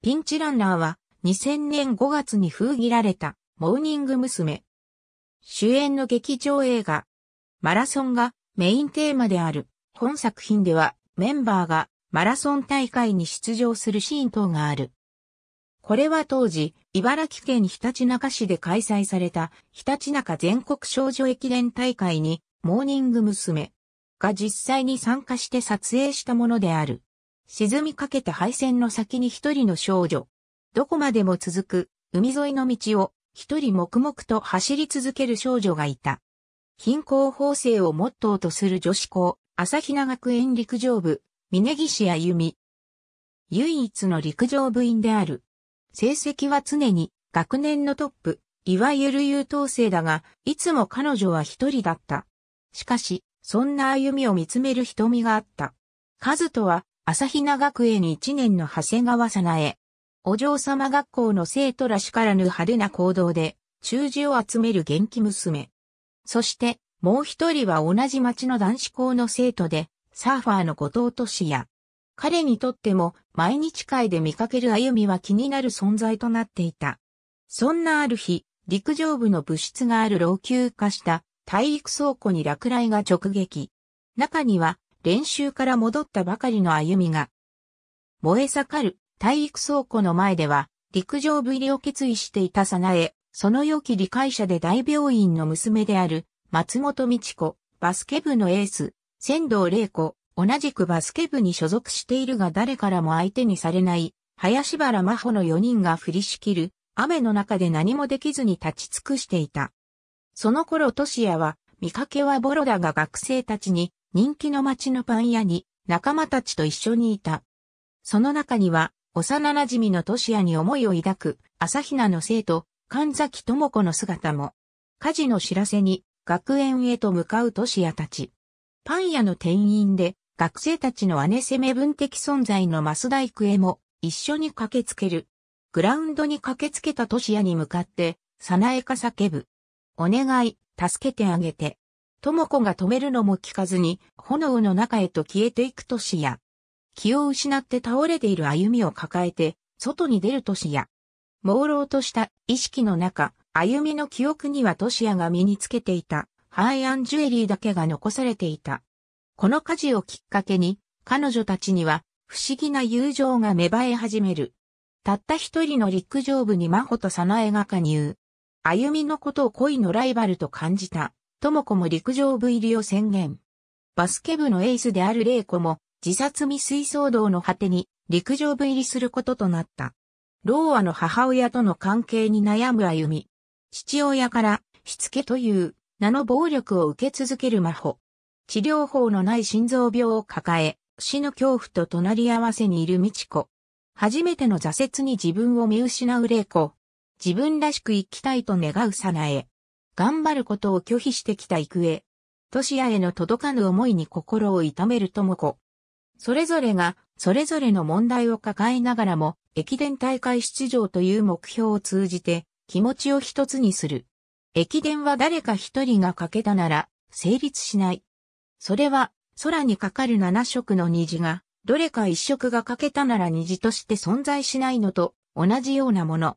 ピンチランナーは2000年5月に封切られたモーニング娘。主演の劇場映画。マラソンがメインテーマである本作品ではメンバーがマラソン大会に出場するシーン等がある。これは当時、茨城県ひたちなか市で開催されたひたちなか全国少女駅伝大会にモーニング娘。が実際に参加して撮影したものである。沈みかけた敗戦の先に一人の少女。どこまでも続く海沿いの道を一人黙々と走り続ける少女がいた。貧困法制をモットーとする女子校、朝比奈学園陸上部、峯岸歩。唯一の陸上部員である。成績は常に学年のトップ、いわゆる優等生だが、いつも彼女は一人だった。しかし、そんな歩みを見つめる瞳があった。カズとは朝比奈学園1年の長谷川さなえ。お嬢様学校の生徒らしからぬ派手な行動で、中字を集める元気娘。そして、もう一人は同じ町の男子校の生徒で、サーファーの後藤俊也。彼にとっても、毎日会で見かける歩みは気になる存在となっていた。そんなある日、陸上部の部室がある老朽化した体育倉庫に落雷が直撃。中には練習から戻ったばかりの歩みが、燃え盛る体育倉庫の前では、陸上部入りを決意していた早苗、その良き理解者で大病院の娘である、松本美智子、バスケ部のエース、仙道玲子、同じくバスケ部に所属しているが誰からも相手にされない、林原真帆の4人が降りしきる、雨の中で何もできずに立ち尽くしていた。その頃トシヤは、見かけはボロだが学生たちに、人気の街のパン屋に仲間たちと一緒にいた。その中には、幼馴染のトシヤに思いを抱く、朝比奈の生徒、神崎智子の姿も。火事の知らせに、学園へと向かうトシヤたち。パン屋の店員で、学生たちの姉攻め分的存在の増田育恵も、一緒に駆けつける。グラウンドに駆けつけたトシヤに向かって、さなえか叫ぶ。お願い、助けてあげて。智子が止めるのも聞かずに、炎の中へと消えていく都市や。気を失って倒れている歩みを抱えて、外に出る都市や。朦朧とした意識の中、歩みの記憶には都市やが身につけていた、ハイアンジュエリーだけが残されていた。この火事をきっかけに、彼女たちには、不思議な友情が芽生え始める。たった一人の陸上部に真帆と早苗が加入。歩みのことを恋のライバルと感じた。智子も陸上部入りを宣言。バスケ部のエースである玲子も自殺未遂騒動の果てに陸上部入りすることとなった。ローアの母親との関係に悩む歩み。父親からしつけという名の暴力を受け続ける魔法。治療法のない心臓病を抱え、死の恐怖と隣り合わせにいる美智子。初めての挫折に自分を見失う玲子。自分らしく生きたいと願うさなえ。頑張ることを拒否してきた行方、都市屋への届かぬ思いに心を痛める智子。それぞれが、それぞれの問題を抱えながらも、駅伝大会出場という目標を通じて、気持ちを一つにする。駅伝は誰か一人が欠けたなら、成立しない。それは、空にかかる七色の虹が、どれか一色が欠けたなら虹として存在しないのと同じようなもの。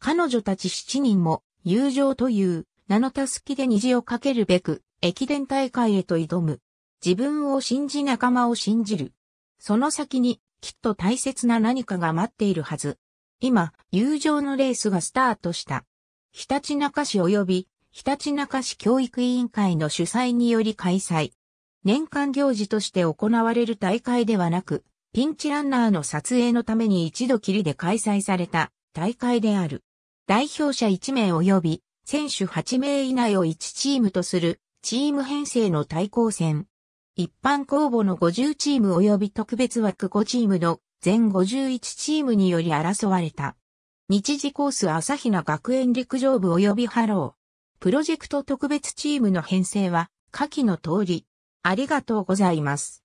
彼女たち七人も友情という名のたすきで虹をかけるべく、駅伝大会へと挑む。自分を信じ仲間を信じる。その先に、きっと大切な何かが待っているはず。今、友情のレースがスタートした。ひたちなか市及び、ひたちなか市教育委員会の主催により開催。年間行事として行われる大会ではなく、ピンチランナーの撮影のために一度きりで開催された大会である。代表者1名及び選手8名以内を1チームとするチーム編成の対抗戦。一般公募の50チーム及び特別枠5チームの全51チームにより争われた。日時コース朝比奈学園陸上部及びハロー。プロジェクト特別チームの編成は、下記の通り。ありがとうございます。